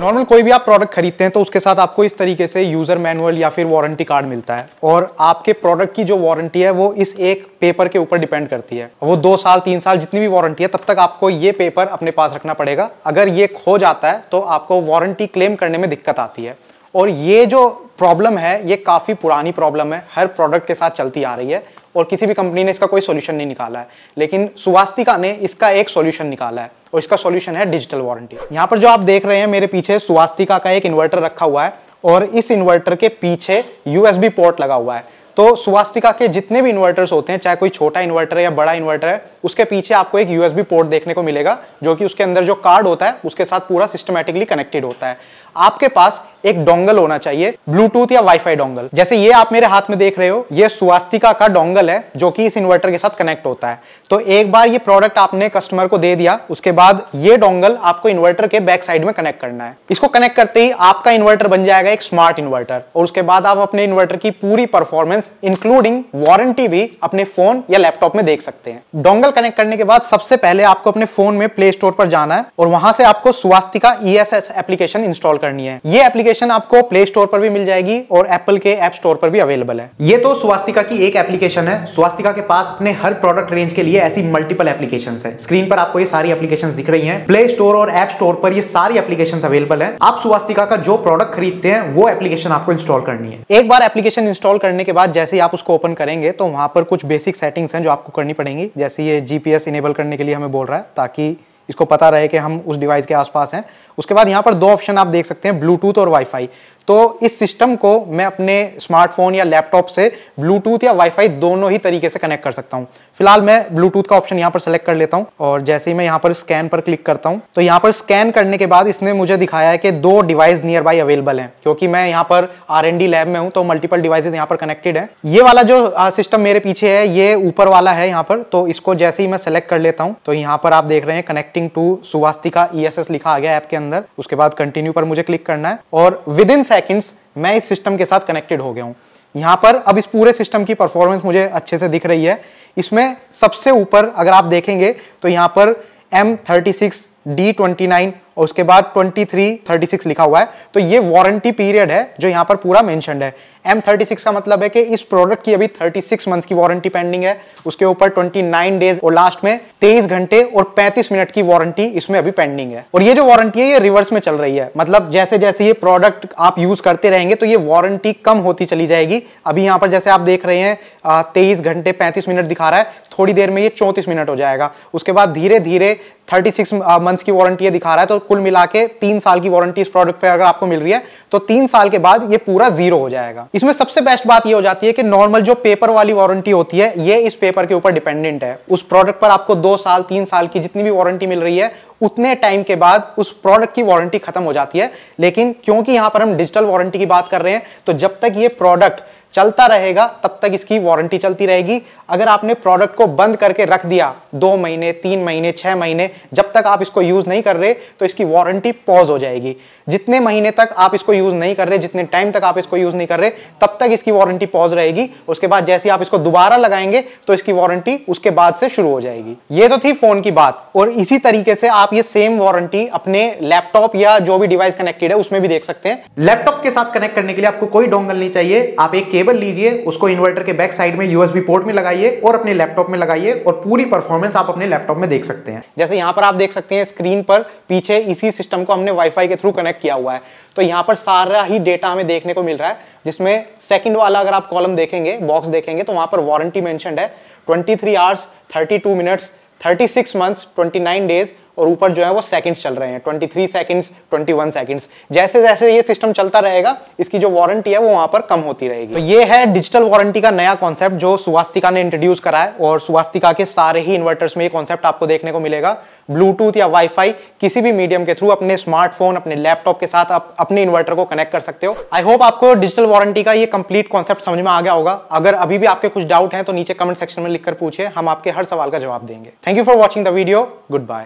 normal कोई भी आप प्रोडक्ट खरीदते हैं तो उसके साथ आपको इस तरीके से यूज़र मैनुअल या फिर वारंटी कार्ड मिलता है और आपके प्रोडक्ट की जो वारंटी है वो इस एक पेपर के ऊपर डिपेंड करती है वो दो साल तीन साल जितनी भी वारंटी है तब तक आपको ये पेपर अपने पास रखना पड़ेगा अगर ये खो जाता है तो आपको वारंटी क्लेम करने में दिक्कत आती है और ये जो प्रॉब्लम है ये काफ़ी पुरानी प्रॉब्लम है हर प्रोडक्ट के साथ चलती आ रही है और किसी भी कंपनी ने इसका कोई सोल्यूशन नहीं निकाला है लेकिन सुवास्तिका ने इसका एक सोल्यूशन निकाला है और इसका सोल्यूशन है डिजिटल वारंटी यहाँ पर जो आप देख रहे हैं मेरे पीछे सुवास्तिका का एक इन्वर्टर रखा हुआ है और इस इन्वर्टर के पीछे यूएसबी पोर्ट लगा हुआ है तो स्वास्तिका के जितने भी इन्वर्टर्स होते हैं चाहे कोई छोटा इन्वर्टर है या बड़ा इन्वर्टर है उसके पीछे आपको एक यूएसबी पोर्ट देखने को मिलेगा जो कि उसके अंदर जो कार्ड होता है उसके साथ पूरा सिस्टमेटिकली कनेक्टेड होता है आपके पास एक डोंगल होना चाहिए ब्लूटूथ या वाईफाई डोंगल जैसे ये आप मेरे हाथ में देख रहे हो ये स्वास्तिका का डोंगल है जो कि इस इन्वर्टर के साथ कनेक्ट होता है तो एक बार ये प्रोडक्ट आपने कस्टमर को दे दिया उसके बाद ये डोंगल आपको इन्वर्टर के बैक साइड में कनेक्ट करना है इसको कनेक्ट करते ही आपका इन्वर्टर बन जाएगा एक स्मार्ट इन्वर्टर और उसके बाद आप अपने इन्वर्टर की पूरी परफॉर्मेंस फंक्शंस इंक्लूडिंग वारंटी भी अपने फोन या लैपटॉप में देख सकते हैं डोंगल कनेक्ट करने के बाद सबसे पहले आपको अपने फोन में प्ले स्टोर पर जाना है और वहां से आपको Swastika E S S application install करनी है ये एप्लीकेशन आपको प्ले स्टोर पर भी मिल जाएगी और एप्पल के एप स्टोर पर भी अवेलेबल है ये तो स्वास्थिका की एक एप्लीकेशन है स्वास्थिका के पास अपने हर प्रोडक्ट रेंज के लिए ऐसी मल्टीपल एप्लीकेशन है स्क्रीन पर आपको ये सारी एप्लीकेशन दिख रही है प्ले स्टोर और एप स्टोर पर ये सारी एप्लीकेशन अवेलेबल है आप स्वास्थिका का जो प्रोडक्ट खरीदते हैं वो एप्लीकेशन आपको इंस्टॉल करनी है एक बार एप्लीकेशन इंस्टॉल करने के बाद जैसे ही आप उसको ओपन करेंगे तो वहाँ पर कुछ बेसिक सेटिंग्स हैं जो आपको करनी पड़ेंगी जैसे ये जी इनेबल करने के लिए हमें बोल रहा है ताकि इसको पता रहे कि हम उस डिवाइस के आसपास हैं उसके बाद यहाँ पर दो ऑप्शन आप देख सकते हैं ब्लूटूथ और वाईफाई तो इस सिस्टम को मैं अपने स्मार्टफोन या लैपटॉप से ब्लूटूथ या वाईफाई दोनों ही तरीके से कनेक्ट कर सकता हूँ फिलहाल मैं ब्लूटूथ का ऑप्शन यहाँ पर सेलेक्ट कर लेता हूँ और जैसे ही मैं यहाँ पर स्कैन पर क्लिक करता हूँ तो यहाँ पर स्कैन करने के बाद इसने मुझे दिखाया है कि दो डिवाइस नियर बाई अवेलेबल है क्योंकि मैं यहाँ पर आर लैब में हूँ तो मल्टीपल डिवाइसेज यहाँ पर कनेक्टेड है ये वाला जो सिस्टम मेरे पीछे है ये ऊपर वाला है यहाँ पर तो इसको जैसे ही मैं सेलेक्ट कर लेता हूँ तो यहाँ पर आप देख रहे हैं connect connecting to Swastika E S S लिखा आ गया ऐप के अंदर उसके बाद कंटिन्यू पर मुझे क्लिक करना है और विद इन सेकेंड्स मैं इस सिस्टम के साथ कनेक्टेड हो गया हूँ यहाँ पर अब इस पूरे सिस्टम की परफॉर्मेंस मुझे अच्छे से दिख रही है इसमें सबसे ऊपर अगर आप देखेंगे तो यहाँ पर M thirty six D twenty nine और उसके बाद 23 36 लिखा हुआ है तो ये वारंटी पीरियड है जो यहाँ पर पूरा मैंशन है एम थर्टी सिक्स का मतलब है कि इस प्रोडक्ट की अभी थर्टी सिक्स मंथ की वारंटी पेंडिंग है उसके ऊपर ट्वेंटी नाइन डेज और लास्ट में तेईस घंटे और पैंतीस मिनट की वारंटी इसमें अभी पेंडिंग है और ये जो वारंटी है ये रिवर्स में चल रही है मतलब जैसे जैसे ये प्रोडक्ट आप यूज करते रहेंगे तो ये वारंटी कम होती चली जाएगी अभी यहाँ पर जैसे आप देख रहे हैं तेईस घंटे पैंतीस मिनट दिखा रहा है थोड़ी देर में ये चौंतीस मिनट हो जाएगा उसके बाद धीरे धीरे 36 मंथ्स की वारंटी दिखा रहा है तो कुल मिला के तीन साल की वारंटी इस प्रोडक्ट पे अगर आपको मिल रही है तो तीन साल के बाद ये पूरा जीरो हो जाएगा इसमें सबसे बेस्ट बात ये हो जाती है कि नॉर्मल जो पेपर वाली वारंटी होती है ये इस पेपर के ऊपर डिपेंडेंट है उस प्रोडक्ट पर आपको दो साल तीन साल की जितनी भी वारंटी मिल रही है उतने टाइम के बाद उस प्रोडक्ट की वारंटी खत्म हो जाती है लेकिन क्योंकि यहां पर हम डिजिटल वारंटी की बात कर रहे हैं तो जब तक ये प्रोडक्ट चलता रहेगा तब तक इसकी वारंटी चलती रहेगी अगर आपने प्रोडक्ट को बंद करके रख दिया दो महीने तीन महीने छः महीने जब तक आप इसको यूज़ नहीं कर रहे तो इसकी वारंटी पॉज हो जाएगी जितने महीने तक आप इसको यूज़ नहीं कर रहे जितने टाइम तक आप इसको यूज़ नहीं कर रहे तब तक इसकी वारंटी पॉज रहेगी उसके बाद जैसे आप इसको दोबारा लगाएंगे तो इसकी वारंटी उसके बाद से शुरू हो जाएगी ये तो थी फ़ोन की बात और इसी तरीके से आप आप ये सेम वारंटी अपने लैपटॉप या जो भी डिवाइस कनेक्टेड है उसमें भी देख सकते हैं लैपटॉप के साथ कनेक्ट करने के लिए आपको कोई डोंगल नहीं चाहिए आप एक केबल लीजिए उसको इन्वर्टर के बैक साइड में यूएसबी पोर्ट में लगाइए और अपने लैपटॉप में लगाइए और पूरी परफॉर्मेंस आप अपने लैपटॉप में देख सकते हैं जैसे यहाँ पर आप देख सकते हैं स्क्रीन पर पीछे इसी सिस्टम को हमने वाईफाई के थ्रू कनेक्ट किया हुआ है तो यहाँ पर सारा ही डेटा हमें देखने को मिल रहा है जिसमें सेकंड वाला अगर आप कॉलम देखेंगे बॉक्स देखेंगे तो वहां पर वारंटी मेंशन है 23 three hours 32 minutes 36 months 29 days और ऊपर जो है वो सेकंड्स चल रहे हैं 23 थ्री सेकेंड्स ट्वेंटी सेकेंड्स जैसे जैसे ये सिस्टम चलता रहेगा इसकी जो वारंटी है वो वहां पर कम होती रहेगी तो ये है डिजिटल वारंटी का नया कॉन्सेप्ट जो सुवास्तिका ने इंट्रोड्यूस करा है और सुवास्तिका के सारे ही इन्वर्टर्स में ये कॉन्सेप्ट आपको देखने को मिलेगा ब्लूटूथ या वाईफाई किसी भी मीडियम के थ्रू अपने स्मार्टफोन अपने लैपटॉप के साथ आप अपने इन्वर्टर को कनेक्ट कर सकते हो आई होप आपको डिजिटल वारंटी का ये कंप्लीट कॉन्सेप्ट समझ में आ गया होगा अगर अभी भी आपके कुछ डाउट हैं तो नीचे कमेंट सेक्शन में लिखकर पूछे हम आपके हर सवाल का जवाब देंगे thank you for watching the video good bye